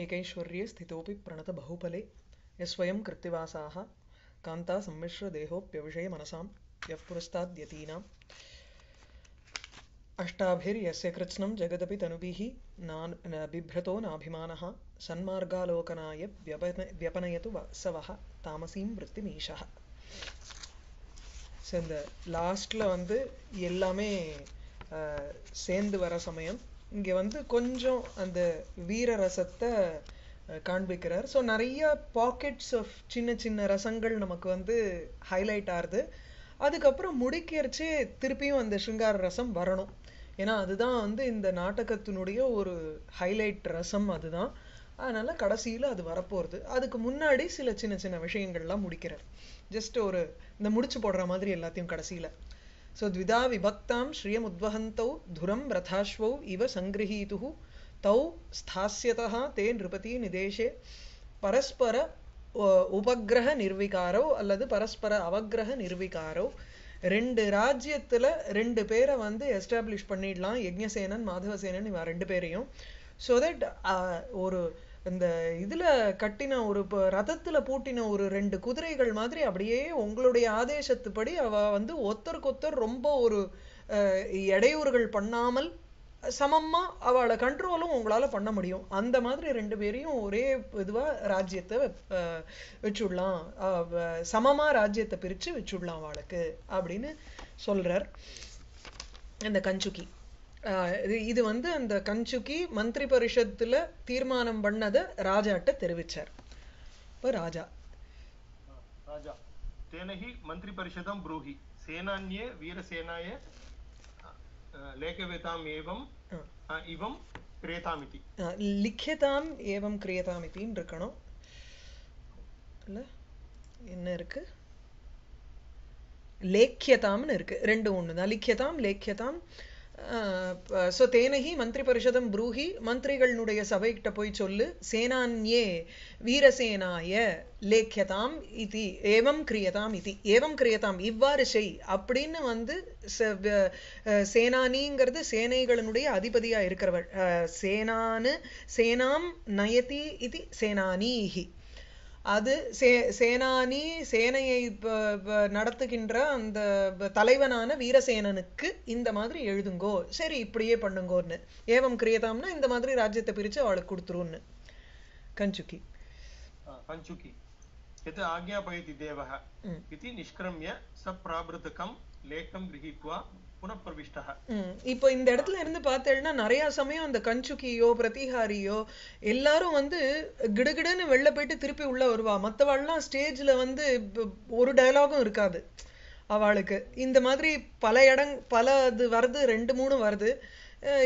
ஏகெய் சுரியஸ்தி தோபி ปร ணத ಬಹುபலே யsvm కృత్తివాసాః కాంతా सम्மிஷ்ர দেহోభ్య విషయయ మనసాం యః పురస్తాద్యతీనాం అష్టాభేర్ యస్య કૃષ્ణం జగதபி तनुబిహి నావిభ్రతో నాభిમાનః సంമാർగాలోకనయ వ్యాపనయతు వసః తామసిం વૃత్తినీషః శంద లాస్ట్ లో వందె எல்லாமே చేந்து வர సమయం இங்கே வந்து கொஞ்சம் அந்த வீர ரசத்தை காண்பிக்கிறார் ஸோ நிறைய பாக்கெட்ஸ் ஆஃப் சின்ன சின்ன ரசங்கள் நமக்கு வந்து ஹைலைட் ஆகுது அதுக்கப்புறம் முடிக்கிறச்சே திருப்பியும் அந்த சிங்கார ரசம் வரணும் ஏன்னா அதுதான் வந்து இந்த நாடகத்தினுடைய ஒரு ஹைலைட் ரசம் அதுதான் அதனால கடைசியில் அது வரப்போகிறது அதுக்கு முன்னாடி சில சின்ன சின்ன விஷயங்கள்லாம் முடிக்கிறார் ஜஸ்ட் ஒரு இந்த முடிச்சு போடுற மாதிரி எல்லாத்தையும் கடைசியில் ஸோ த்விதா விபக்தாம் ஸ்ரீயமுத்வகந்தௌ துரம் ரதாஸ்வௌ இவ சங்கிரஹீது தௌ ஸ்தாசியதா தே நிருபதி நிதேஷே பரஸ்பர உபகிரக நிர்வீகாரோ அல்லது பரஸ்பர அவகிரக நிர்வீகாரோ ரெண்டு ராஜ்யத்தில் ரெண்டு பேரை வந்து எஸ்டாப்ளிஷ் பண்ணிடலாம் யஜ்ஞசேனன் மாதவசேனன் இவன் ரெண்டு பேரையும் ஸோ தட் ஒரு இந்த இதுல கட்டின ஒரு இப்போ ரதத்துல பூட்டின ஒரு ரெண்டு குதிரைகள் மாதிரி அப்படியே உங்களுடைய ஆதேசத்துப்படி அவ வந்து ஒத்தருக்கொத்தர் ரொம்ப ஒரு இடையூறுகள் பண்ணாமல் சமமா அவளை கண்ட்ரோலும் உங்களால பண்ண முடியும் அந்த மாதிரி ரெண்டு பேரையும் ஒரே இதுவா ராஜ்யத்தை வச்சுடலாம் சமமா ராஜ்யத்தை பிரிச்சு வச்சுடலாம் அவளுக்கு அப்படின்னு சொல்றார் இந்த கஞ்சுக்கி இது வந்து அந்த கஞ்சுக்கி மந்திரி பரிஷத்துல தீர்மானம் பண்ணதை ராஜாட்ட தெரிவிச்சார் இப்போ ராஜா ராஜா தேனஹி மந்திரி பரிஷதம் ப்ரூஹி சேனான்யே வீரசேனாய லேகவேதாம் ஏவம் इवं இவம் इति लिख्यताम् ஏவம் क्रियताम् இத்தின்னு இருக்கணும் என்ன இருக்கு லேக்கியதாம்னு இருக்கு ரெண்டு ஒன்று தான் லிக்கியதாம் லேக்கியதாம் ஸோ தேனகி மந்திரி பரிஷதம் ப்ரூஹி மந்திரிகளினுடைய சபைகிட்ட போய் சொல்லு சேனான்யே வீரசேனாய லேக்கியதாம் இது ஏவம் கிரியதாம் இது ஏவம் கிரியதாம் இவ்வாறு செய் அப்படின்னு வந்து சேனானிங்கிறது சேனைகளினுடைய அதிபதியாக இருக்கிறவர் சேனானு சேனாம் நயதி இது சேனானீஹி அது சே சேனானி சேனையை நடத்துகின்ற அந்த தலைவனான வீரசேனனுக்கு இந்த மாதிரி எழுதுங்கோ சரி இப்படியே பண்ணுங்கோன்னு ஏவம் கிரியதாம்னா இந்த மாதிரி ராஜ்யத்தை பிரிச்சு அவளுக்கு கொடுத்துருன்னு கஞ்சுக்கி பஞ்சுக்கி यत् आज्ञापयति देवः इति निष्क्रम्य सप्राभृतकं लेखं இப்போ இந்த இடத்துல இருந்து பார்த்தேன்னா நிறைய சமயம் அந்த கஞ்சுக்கியோ பிரதிஹாரியோ எல்லாரும் வந்து கிடுகிடுன்னு வெளில போயிட்டு திருப்பி உள்ள வருவா மத்தவாள்லாம் ஸ்டேஜ்ல வந்து ஒரு டயலாகும் இருக்காது அவளுக்கு இந்த மாதிரி பல இடங் பல இது வருது ரெண்டு மூணு வருது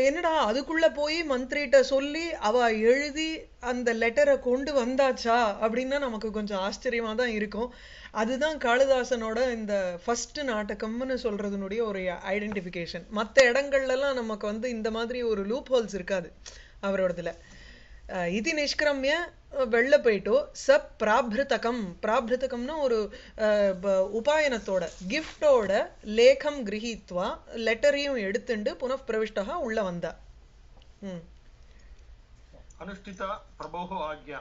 என்னடா அதுக்குள்ள போய் மந்திரிகிட்ட சொல்லி அவ எழுதி அந்த லெட்டரை கொண்டு வந்தாச்சா அப்படின்னா நமக்கு கொஞ்சம் ஆச்சரியமா தான் இருக்கும் அதுதான் காளிதாசனோட இந்த ஃபர்ஸ்ட் நாட்டகம்னு சொல்றதுனுடைய ஒரு ஐடென்டிஃபிகேஷன் மற்ற இடங்கள்லாம் நமக்கு வந்து இந்த மாதிரி ஒரு லூப் ஹோல்ஸ் இருக்காது அவரோடதுல இது நிஷ்கிரமிய வெள்ளப்போயிட்டு ச பிராபிருத்தகம் பிராபிருத்தகம்னு ஒரு உபாயனத்தோட கிஃப்டோட லேகம் கிரகித்வா லெட்டரையும் எடுத்துண்டு புனഃப்பிரவிஷ்டா உள்ள வந்தா अनुष्ठिता प्रभोः आज्ञा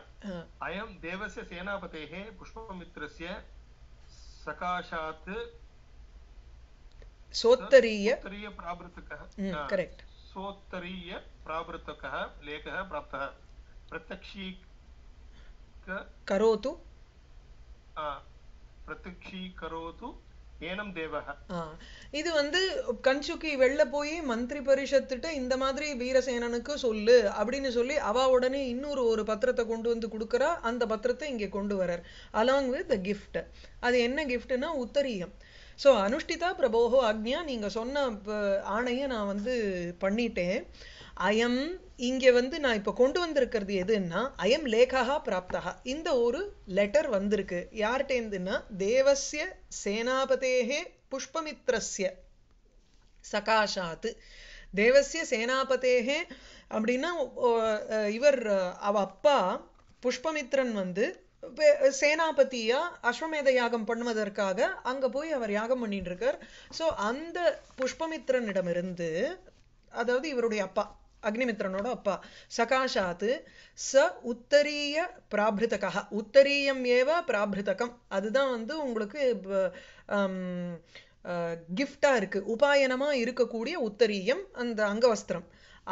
अयं देवस्य सेनापतेः पुष्पमित्रस्य सकाशात् सोत्तरीय प्राभृतकः सोत्तरीय प्राभृतकः लेखः प्राप्तः करोतु இது வந்து கஞ்சுக்கு வெளில போய் மந்திரி பரிஷத்துட்டு இந்த மாதிரி வீரசேனனுக்கு சொல்லு அப்படின்னு சொல்லி அவ உடனே இன்னொரு ஒரு பத்திரத்தை கொண்டு வந்து கொடுக்குறா அந்த பத்திரத்தை இங்கே கொண்டு வரார் அலாங் வித் கிஃப்ட் அது என்ன கிஃப்ட்னா உத்தரீயம் ஸோ அனுஷ்டிதா பிரபோகோ அக்னியா நீங்கள் சொன்ன ஆணையை நான் வந்து பண்ணிட்டேன் அயம் இங்கே வந்து நான் இப்போ கொண்டு வந்திருக்கிறது எதுன்னா அயம் லேகா பிராப்தா இந்த ஒரு லெட்டர் வந்திருக்கு யார்கிட்டேருந்துன்னா தேவசிய சேனாபதேகே புஷ்பமித்ரஸ்ய சகாஷாத்து தேவசிய சேனாபதேகே அப்படின்னா இவர் அவ அப்பா புஷ்பமித்ரன் வந்து சேனாபதியா அஸ்வமேத யாகம் பண்ணுவதற்காக அங்க போய் அவர் யாகம் பண்ணிட்டு இருக்கார் ஸோ அந்த புஷ்பமித்ரனிடமிருந்து அதாவது இவருடைய அப்பா அக்னிமித்ரனோட அப்பா சகாஷாத்து ச உத்தரீய பிராபிருத்தகா உத்தரீயம் ஏவ பிராபிருத்தகம் அதுதான் வந்து உங்களுக்கு கிஃப்டாக இருக்குது உபாயனமாக இருக்கக்கூடிய உத்தரீயம் அந்த அங்கவஸ்திரம்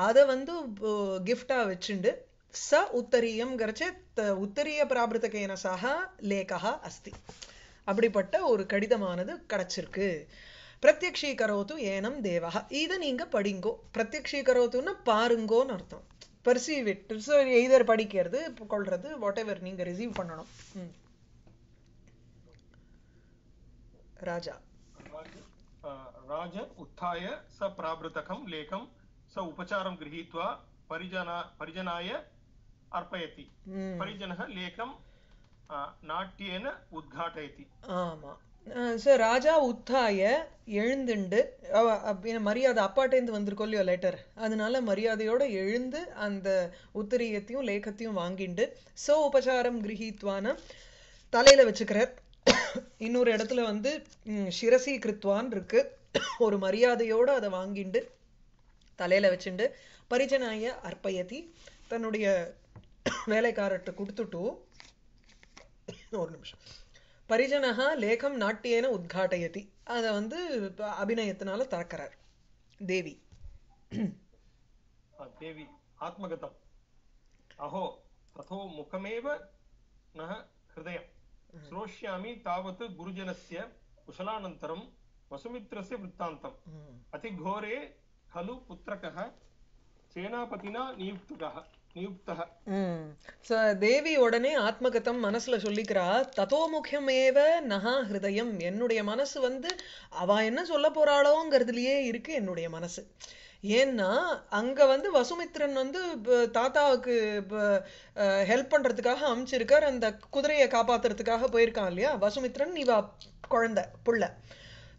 அதை வந்து கிஃப்டாக வச்சுண்டு ச உத்தரீயம்ங்கிறச்ச உத்தரிய பிராபிருத்தகேன சக லேகா அஸ்தி அப்படிப்பட்ட ஒரு கடிதமானது கிடச்சிருக்கு பிரத்யக்ஷீகரோத்து ஏனம் தேவகா இதை நீங்கள் படிங்கோ பிரத்யக்ஷீகரோத்துன்னு பாருங்கோன்னு அர்த்தம் பர்சீவ் இட் ஸோ எய்தர் படிக்கிறது கொள்வது வாட் எவர் நீங்கள் ரிசீவ் பண்ணணும் ராஜா ராஜன் உத்தாய ச பிராபிருத்தகம் லேகம் ச உபச்சாரம் கிரகீத்வா பரிஜனா பரிஜனாய அர்ப்பயதி लेखं नाट्येन उद्घाटयति आमाम् ஸோ ராஜா உத்தாய எழுந்துண்டு அப்படின்னு மரியாதை அப்பாட்டேந்து வந்திருக்கோ இல்லையோ லெட்டர் அதனால மரியாதையோட எழுந்து அந்த உத்திரியத்தையும் லேகத்தையும் வாங்கிண்டு சோ உபசாரம் கிரகித்வான தலையில வச்சுக்கிறார் இன்னொரு இடத்துல வந்து சிரசி கிருத்வான் இருக்கு ஒரு மரியாதையோட அதை வாங்கிண்டு தலையில வச்சுண்டு பரிஜனாய அர்ப்பயதி தன்னுடைய வேலைக்காரர்கிட்ட கொடுத்துட்டு ஒரு நிமிஷம் பரிஜனகா லேகம் நாட்டியேன உத்காட்டயதி அதை வந்து அபிநயத்தினால திறக்கிறார் தேவி தேவி ஆத்மகதம் அஹோ ததோ முகமேவ நக ஹிருதயம் ஸ்ரோஷ்யாமி தாவத் குருஜனஸ்ய குஷலானந்தரம் வசுமித்ரஸ்ய விற்த்தாந்தம் அதிகோரே खलु पुत्रकः सेनापतिना नियुक्तकः தேவி உடனே ஆத்மகதம் மனசுல சொல்லிக்கிறா ததோ ஏவ நகா ஹிருதயம் என்னுடைய மனசு வந்து அவ என்ன சொல்ல போறாளோங்கிறதுலயே இருக்கு என்னுடைய மனசு ஏன்னா அங்க வந்து வசுமித்ரன் வந்து தாத்தாவுக்கு ஹெல்ப் பண்றதுக்காக அமைச்சிருக்கார் அந்த குதிரையை காப்பாத்துறதுக்காக போயிருக்கான் இல்லையா வசுமித்ரன் இவ குழந்தை புள்ள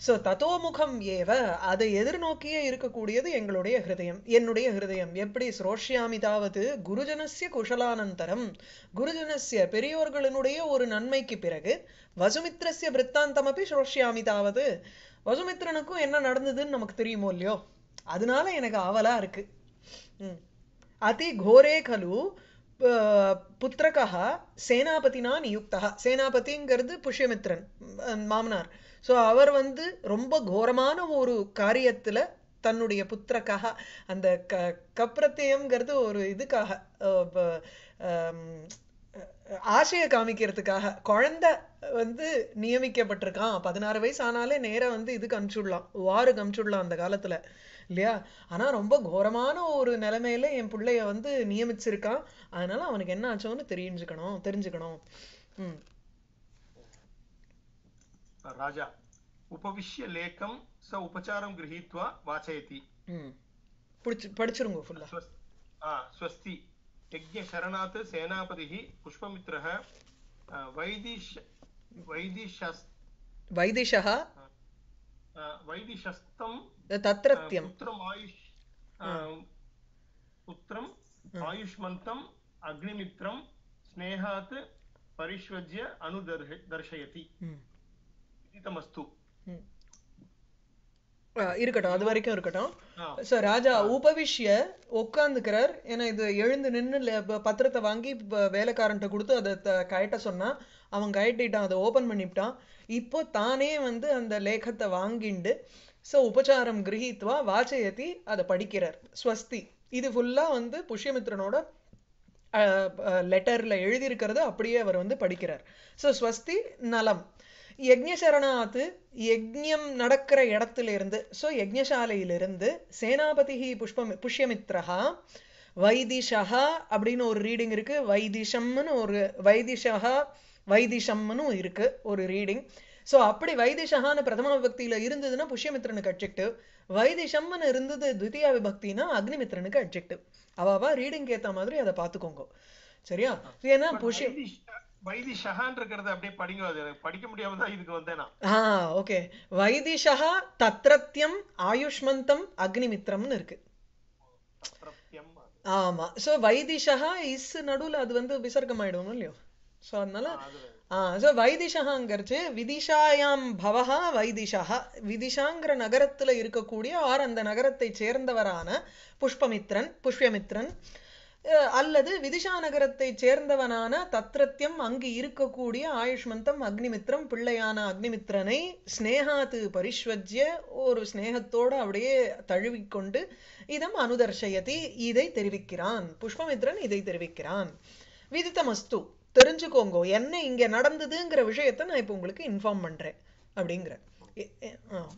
ஸோ தத்துவமுகம் ஏவ அதை எதிர்நோக்கியே இருக்கக்கூடியது எங்களுடைய ஹிருதயம் என்னுடைய ஹிருதயம் எப்படி ஸ்ரோஷ்யாமி தாவது குருஜனசிய குஷலானந்தரம் குருஜனசிய பெரியோர்களினுடைய ஒரு நன்மைக்கு பிறகு வசுமித்ரஸ்ய பிரித்தாந்தம் அப்படி ஸ்ரோஷ்யாமி தாவது வசுமித்ரனுக்கும் என்ன நடந்ததுன்னு நமக்கு தெரியுமோ இல்லையோ அதனால எனக்கு ஆவலா இருக்கு அதி கோரே கலு புத்திரகா சேனாபதினா நியுக்தா சேனாபதிங்கிறது புஷ்யமித்ரன் மாமனார் ஸோ அவர் வந்து ரொம்ப கோரமான ஒரு காரியத்தில் தன்னுடைய புத்திரக்காக அந்த க கப்ரத்தேயம்ங்கிறது ஒரு இதுக்காக ஆசையை காமிக்கிறதுக்காக குழந்த வந்து நியமிக்கப்பட்டிருக்கான் பதினாறு வயசு ஆனாலே நேராக வந்து இதுக்கு அனுப்பிச்சுடலாம் வாருக்கு அனுப்பிச்சுடலாம் அந்த காலத்தில் இல்லையா ஆனால் ரொம்ப கோரமான ஒரு நிலைமையில என் பிள்ளைய வந்து நியமிச்சிருக்கான் அதனால அவனுக்கு என்ன ஆச்சோன்னு தெரிஞ்சுக்கணும் தெரிஞ்சுக்கணும் ம் राजा उपविश्य लेखम स उपचार गृहीत्वा वाचयति पठिचिरुङ्गो फुल्ल स्वस्ति यज्ञशरणात् सेनापतिः पुष्पमित्रः वैदिश वैदिशस् वैदिशः आयुष्मन्तम् स्नेहात् परिश्वज्य अनुदर्शयति இருக்கட்டும் அது வரைக்கும் இருக்கட்டும் சோ ராஜா உபவிஷ்ய உட்காந்துக்கிறார் ஏன்னா இது எழுந்து நின்று பத்திரத்தை வாங்கி வேலைக்காரன்ட்ட கொடுத்து அதை கயட்ட சொன்னா அவன் கயட்டிட்டான் அதை ஓபன் பண்ணிவிட்டான் இப்போ தானே வந்து அந்த லேகத்தை வாங்கிண்டு சோ உபச்சாரம் கிரகித்வா வாச்சயத்தி அதை படிக்கிறார் ஸ்வஸ்தி இது ஃபுல்லா வந்து புஷ்யமித்ரனோட எழுதி எழுதியிருக்கிறத அப்படியே அவர் வந்து படிக்கிறார் சோ ஸ்வஸ்தி நலம் யக்ஞசரணாத்து யக்ஞம் நடக்கிற இடத்துலேருந்து ஸோ யக்ஞசாலையிலிருந்து சேனாபதி புஷ்பம் புஷ்யமித்ரஹா வைதிஷா அப்படின்னு ஒரு ரீடிங் இருக்கு வைதிஷம்னு ஒரு வைதிஷா வைதிஷம்னு இருக்கு ஒரு ரீடிங் ஸோ அப்படி வைதிஷகான்னு பிரதம விபக்தியில இருந்ததுன்னா புஷ்யமித்ரனுக்கு அப்ஜெக்டிவ் வைதிஷம்னு இருந்தது துவித்தியா விபக்தினா அக்னிமித்ரனுக்கு அப்ஜெக்டிவ் அவாவா ரீடிங் ஏற்ற மாதிரி அதை பார்த்துக்கோங்க சரியா ஏன்னா புஷ்ய வைதி ஷஹான் படிக்க முடியாம தான் தத்ரத்யம் ஆயுஷ்மந்தம் அக்னிமித்ரம்னு இருக்கு ஆமா சோ வைதிஷா இஸ் நடுவுல அது வந்து விசர்க்கம் ஆயிடும் இல்லையோ சோ அதனால ஆ சோ வைதிஷாங்கிறச்சு விதிஷாயாம் பவஹா வைதிஷா விதிஷாங்கிற நகரத்துல இருக்கக்கூடிய ஆர் அந்த நகரத்தை சேர்ந்தவரான புஷ்பமித்ரன் புஷ்யமித்ரன் அல்லது விதிஷா நகரத்தைச் சேர்ந்தவனான தத்ரத்தியம் அங்கு இருக்கக்கூடிய ஆயுஷ்மந்தம் அக்னிமித்ரம் பிள்ளையான அக்னிமித்ரனை ஸ்னேகாத்து பரிஸ்வஜ்ய ஒரு ஸ்னேகத்தோடு அப்படியே தழுவிக்கொண்டு இதம் அனுதர்ஷயதி இதை தெரிவிக்கிறான் புஷ்பமித்ரன் இதை தெரிவிக்கிறான் விதித்தமஸ்து தெரிஞ்சுக்கோங்கோ என்ன இங்கே நடந்ததுங்கிற விஷயத்தை நான் இப்போ உங்களுக்கு இன்ஃபார்ம் பண்ணுறேன் அப்படிங்கிற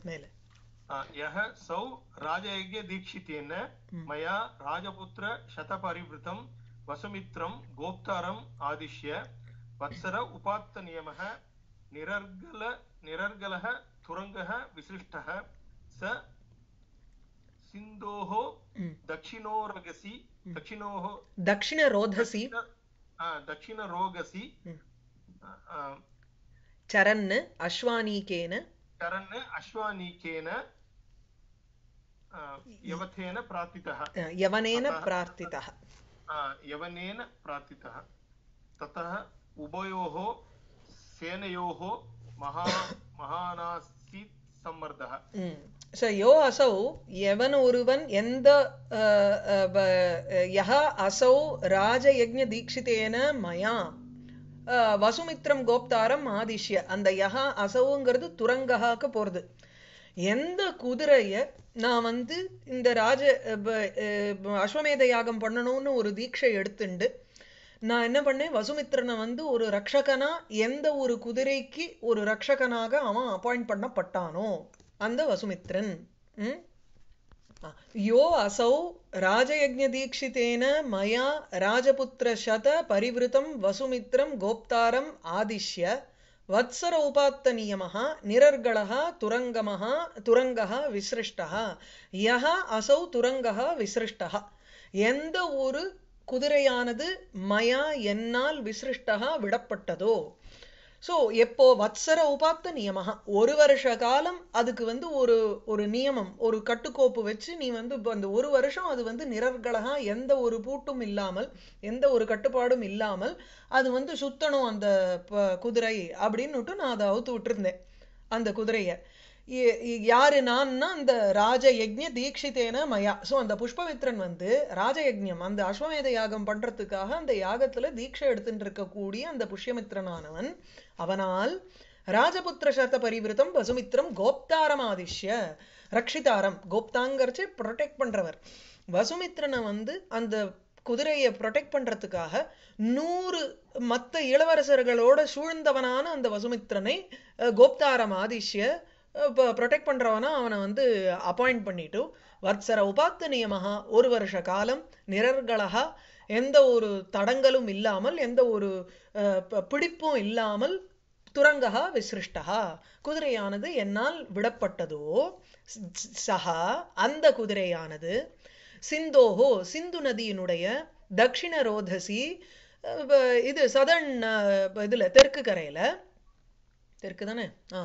மேலே यः सौ राजयज्ञदीक्षितेन हम्म। मया राजपुत्रशतपरिवृतं वसुमित्रं गोप्तारम् आदिश्य वत्सर उपात्तनियमः निरर्गल निरर्गलः तुरङ्गः विसृष्टः स सिन्धोः हम्म। दक्षिणोरगसि हम्म। दक्षिणोः दक्षिणरोधसि दक्षिणरोगसि चरन् अश्वानीकेन කරන්න අශ්වානීකේන යවතේන ප්‍රාර්ථිතහ යවනේන ප්‍රාර්ථිතහ යවනේන ප්‍රාර්ථිතහ තතහ උබයෝහ සේනයෝහ මහා මහානාසී සම්මර්ධහ ஸோ யோ அசௌ எவன் ஒருவன் எந்த யஹ அசௌ ராஜயஜ்ய தீட்சிதேன மயா வசுமித்ரம் கோப்தாரம் ஆதிஷ்ய அந்த யகா அசவுங்கிறது துரங்கஹாக்கு போகிறது எந்த குதிரையை நான் வந்து இந்த ராஜ அஸ்வமேத யாகம் பண்ணணும்னு ஒரு தீட்சை எடுத்துண்டு நான் என்ன பண்ணேன் வசுமித்ரனை வந்து ஒரு ரக்ஷகனா எந்த ஒரு குதிரைக்கு ஒரு ரக்ஷகனாக அவன் அப்பாயிண்ட் பண்ணப்பட்டானோ அந்த வசுமித்ரன் ம் यो असौ राजयज्ञदीक्षितेन मया राजपुत्रशतपरिवृतं वसुमित्रं गोप्तारम् आदिश्य वत्सर उपात्तनियमः निरर्गलः तुरङ्गमः तुरङ्गः விசிருஷ்டः யஹ அசௌ துரங்கः விசிருஷ்டः எந்த ஒரு குதிரையானது மயா என்னால் விசிருஷ்டா விடப்பட்டதோ ஸோ எப்போ வத்சர உபாத்த நியமக ஒரு வருஷ காலம் அதுக்கு வந்து ஒரு ஒரு நியமம் ஒரு கட்டுக்கோப்பு வச்சு நீ வந்து அந்த ஒரு வருஷம் அது வந்து நிரர்கலகா எந்த ஒரு பூட்டும் இல்லாமல் எந்த ஒரு கட்டுப்பாடும் இல்லாமல் அது வந்து சுத்தணும் அந்த குதிரை அப்படின்னுட்டு நான் அதை அவுத்து விட்டுருந்தேன் அந்த குதிரையை யாரு நான்னா அந்த ராஜ யஜ்ய தீட்சித்தேன மயா ஸோ அந்த புஷ்பமித்ரன் வந்து ராஜயஜம் அந்த அஸ்வமேத யாகம் பண்றதுக்காக அந்த யாகத்துல தீட்சை எடுத்துட்டு இருக்கக்கூடிய அந்த புஷ்யமித்ரனானவன் அவனால் ராஜபுத்திர சத பரிவிருத்தம் வசுமித்ரம் கோப்தாரம் ஆதிஷ்ய ரக்ஷிதாரம் கோப்தாங்கிறச்சு ப்ரொடெக்ட் பண்றவர் வசுமித்ரனை வந்து அந்த குதிரையை ப்ரொடெக்ட் பண்றதுக்காக நூறு மற்ற இளவரசர்களோட சூழ்ந்தவனான அந்த வசுமித்ரனை கோப்தாரம் ஆதிஷ்ய இப்போ ப்ரொடெக்ட் பண்ணுறவனா அவனை வந்து அப்பாயிண்ட் பண்ணிட்டு வத்சர உபாத்த நியமாக ஒரு வருஷ காலம் நிரர்களாக எந்த ஒரு தடங்களும் இல்லாமல் எந்த ஒரு பிடிப்பும் இல்லாமல் துரங்கா விசிருஷ்டா குதிரையானது என்னால் விடப்பட்டதோ சஹா அந்த குதிரையானது சிந்தோஹோ சிந்து நதியினுடைய தக்ஷிண ரோதசி இது சதன் இதில் தெற்கு கரையில் தெற்கு தானே ஆ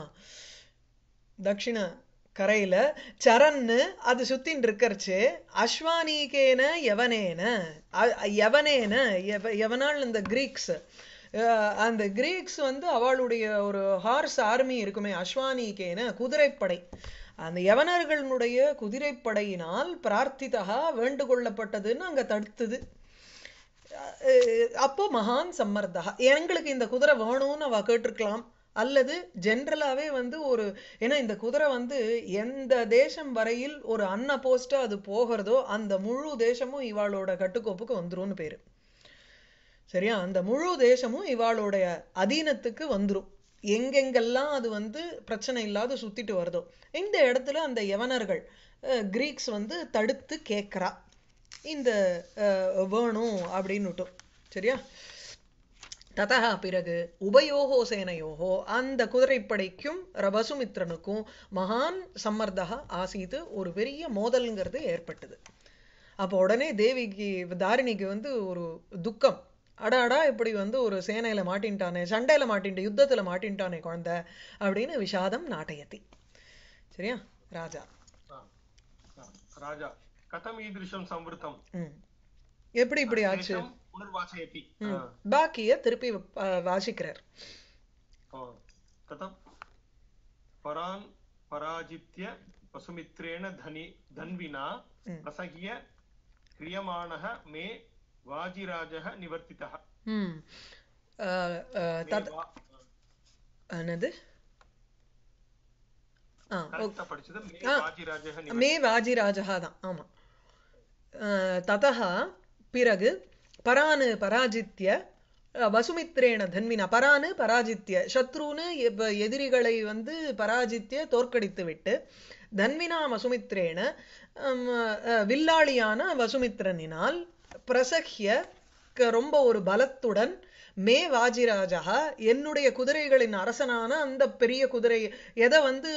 தக்ஷிண கரையில சரண் அது சுத்தின் இருக்கிறச்சு அஸ்வானீகேன எவனேன எவனேன எவ எவனால் இந்த கிரீக்ஸ் அந்த கிரீக்ஸ் வந்து அவளுடைய ஒரு ஹார்ஸ் ஆர்மி இருக்குமே அஸ்வானிகேன குதிரைப்படை அந்த யவனர்களுடைய குதிரைப்படையினால் பிரார்த்திதா வேண்டுகொள்ளப்பட்டதுன்னு அங்கே தடுத்தது அப்போ மகான் சம்மர்தா எங்களுக்கு இந்த குதிரை வேணும்னு அவ கேட்டிருக்கலாம் அல்லது ஜென்ரலாகவே வந்து ஒரு ஏன்னா இந்த குதிரை வந்து எந்த தேசம் வரையில் ஒரு அன்ன போஸ்ட்டாக அது போகிறதோ அந்த முழு தேசமும் இவாளோட கட்டுக்கோப்புக்கு வந்துரும்னு பேர் சரியா அந்த முழு தேசமும் இவாளுடைய அதீனத்துக்கு வந்துடும் எங்கெங்கெல்லாம் அது வந்து பிரச்சனை இல்லாத சுற்றிட்டு வருதோ இந்த இடத்துல அந்த யவனர்கள் கிரீக்ஸ் வந்து தடுத்து கேட்குறா இந்த வேணும் அப்படின்னுட்டும் சரியா ததா பிறகு உபயோகோ சேனையோகோ அந்த குதிரைப்படைக்கும் ரபசுமித்ரனுக்கும் மகான் சம்மர்தா ஆசீது ஒரு பெரிய மோதல்ங்கிறது ஏற்பட்டது அப்போ உடனே தேவிக்கு தாரிணிக்கு வந்து ஒரு துக்கம் அடாடா இப்படி வந்து ஒரு சேனையில் மாட்டின்ட்டானே சண்டையில் மாட்டின்ட்டு யுத்தத்தில் மாட்டின்ட்டானே குழந்தை அப்படின்னு விஷாதம் நாட்டயத்தி சரியா ராஜா ராஜா கதம் ஈதிருஷம் சம்பிருத்தம் எப்படி இப்படி ஆச்சு पुनर्वाचयति हम्म। बाकीय திருப்பி வாசிக்கிறார் ततः परान् पराजित्य वसुमित्रेण धनि धन्विना प्रसह्य हम्म। क्रियमाणः मे वाजिराजः निवर्तितः हम्म। तत् मे वाजिराजः தான் ஆமாம் ततः பிறகு பரானு பராஜித்ய வசுமித்ரேன தன்மினா பரானு பராஜித்ய சத்ருனு எதிரிகளை வந்து பராஜித்ய தோற்கடித்து விட்டு தன்வினா வசுமித்ரேன வில்லாளியான வசுமித்ரனினால் பிரசஹ்ய ரொம்ப ஒரு பலத்துடன் மே வாஜிராஜா என்னுடைய குதிரைகளின் அரசனான அந்த பெரிய குதிரை எதை வந்து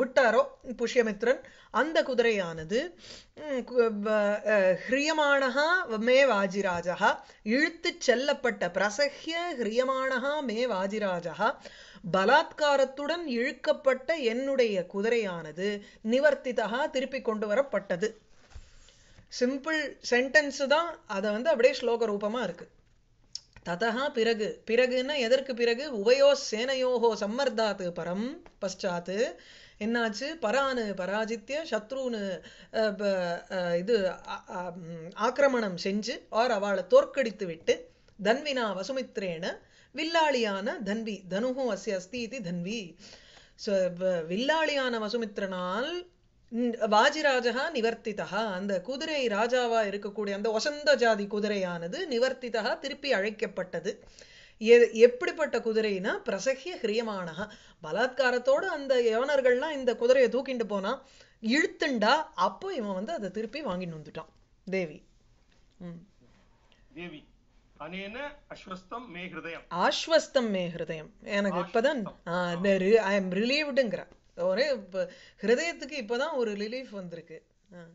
விட்டாரோ புஷ்யமித்ரன் அந்த குதிரையானது ஹிரியமானஹா மே வாஜிராஜா இழுத்து செல்லப்பட்ட பிரசஹ்ய ஹிரியமானஹா மே வாஜிராஜா பலாத்காரத்துடன் இழுக்கப்பட்ட என்னுடைய குதிரையானது நிவர்த்திதா திருப்பி கொண்டு வரப்பட்டது சிம்பிள் சென்டென்ஸு தான் அதை வந்து அப்படியே ஸ்லோக ரூபமாக இருக்குது ததா பிறகு பிறகுன்னா எதற்கு பிறகு உபயோ சேனையோகோ சம்மர்தாத்து பரம் பஷாத்து என்னாச்சு பரானு பராஜித்ய சத்ருனு இது ஆக்கிரமணம் செஞ்சு ஆர் அவளை தோற்கடித்து விட்டு தன்வினா வசுமித்ரேன வில்லாளியான தன்வி தனுகும் அஸ்ய அஸ்தி இது தன்வி வில்லாளியான வசுமித்ரனால் வாஜிராஜா நிவர்த்திதா அந்த குதிரை ராஜாவா இருக்கக்கூடிய அந்த ஒசந்த ஜாதி குதிரையானது நிவர்த்திதா திருப்பி அழைக்கப்பட்டது எப்படிப்பட்ட குதிரைனா பிரசகிய ஹிரியமானஹா பலாத்காரத்தோடு அந்த யவனர்கள்லாம் இந்த குதிரையை தூக்கிட்டு போனா இழுத்துண்டா அப்போ இவன் வந்து அதை திருப்பி வாங்கிட்டு வந்துட்டான் தேவி தேவி அஸ்வஸ்தம் மே ஹிருதயம் எனக்கு இப்பதான் ஐ எம் ஒரே இப்போ ஹிருதயத்துக்கு இப்போதான் ஒரு ரிலீஃப் வந்திருக்கு ஆ